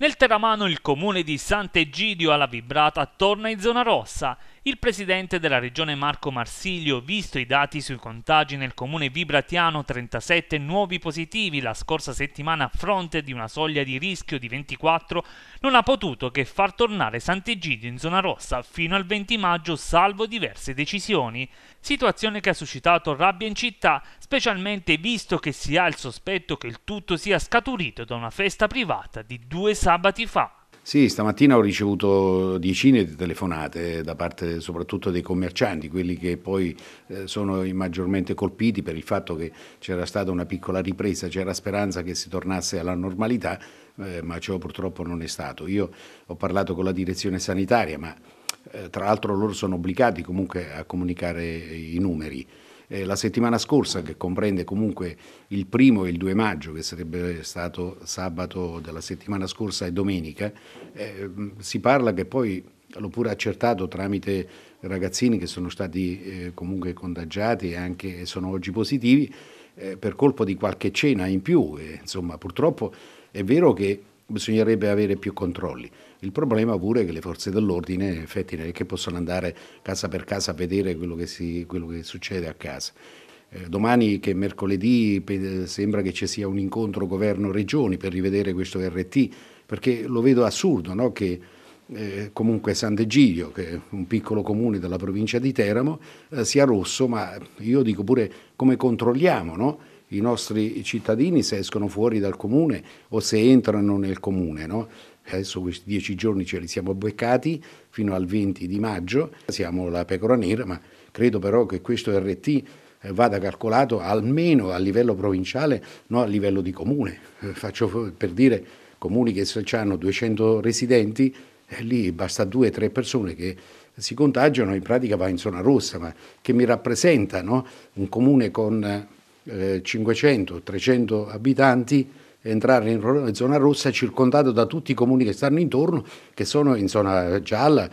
Nel Teramano il comune di Sant'Egidio alla Vibrata torna in zona rossa. Il presidente della regione Marco Marsilio, visto i dati sui contagi nel comune vibratiano, 37 nuovi positivi la scorsa settimana a fronte di una soglia di rischio di 24, non ha potuto che far tornare Sant'Egidio in zona rossa fino al 20 maggio salvo diverse decisioni. Situazione che ha suscitato rabbia in città, specialmente visto che si ha il sospetto che il tutto sia scaturito da una festa privata di due sali Sabati fa. Sì, stamattina ho ricevuto decine di telefonate da parte soprattutto dei commercianti, quelli che poi eh, sono maggiormente colpiti per il fatto che c'era stata una piccola ripresa, c'era speranza che si tornasse alla normalità, eh, ma ciò purtroppo non è stato. Io ho parlato con la direzione sanitaria, ma eh, tra l'altro loro sono obbligati comunque a comunicare i numeri eh, la settimana scorsa, che comprende comunque il primo e il 2 maggio, che sarebbe stato sabato della settimana scorsa e domenica, eh, si parla che poi l'ho pure accertato tramite ragazzini che sono stati eh, comunque contagiati e anche sono oggi positivi eh, per colpo di qualche cena in più. insomma, purtroppo è vero che bisognerebbe avere più controlli. Il problema pure è che le forze dell'ordine in effetti non è che possono andare casa per casa a vedere quello che, si, quello che succede a casa. Eh, domani che mercoledì sembra che ci sia un incontro governo-regioni per rivedere questo RT, perché lo vedo assurdo no? che eh, comunque Sant'Egidio, che è un piccolo comune della provincia di Teramo, eh, sia rosso, ma io dico pure come controlliamo, no? i nostri cittadini se escono fuori dal comune o se entrano nel comune. No? Adesso questi dieci giorni ce li siamo beccati fino al 20 di maggio, siamo la pecora nera, ma credo però che questo RT eh, vada calcolato almeno a livello provinciale, non a livello di comune. Eh, faccio per dire comuni che hanno 200 residenti, eh, lì basta due o tre persone che si contagiano, in pratica va in zona rossa, ma che mi rappresenta no? un comune con 500-300 eh, abitanti entrare in zona rossa circondato da tutti i comuni che stanno intorno, che sono in zona gialla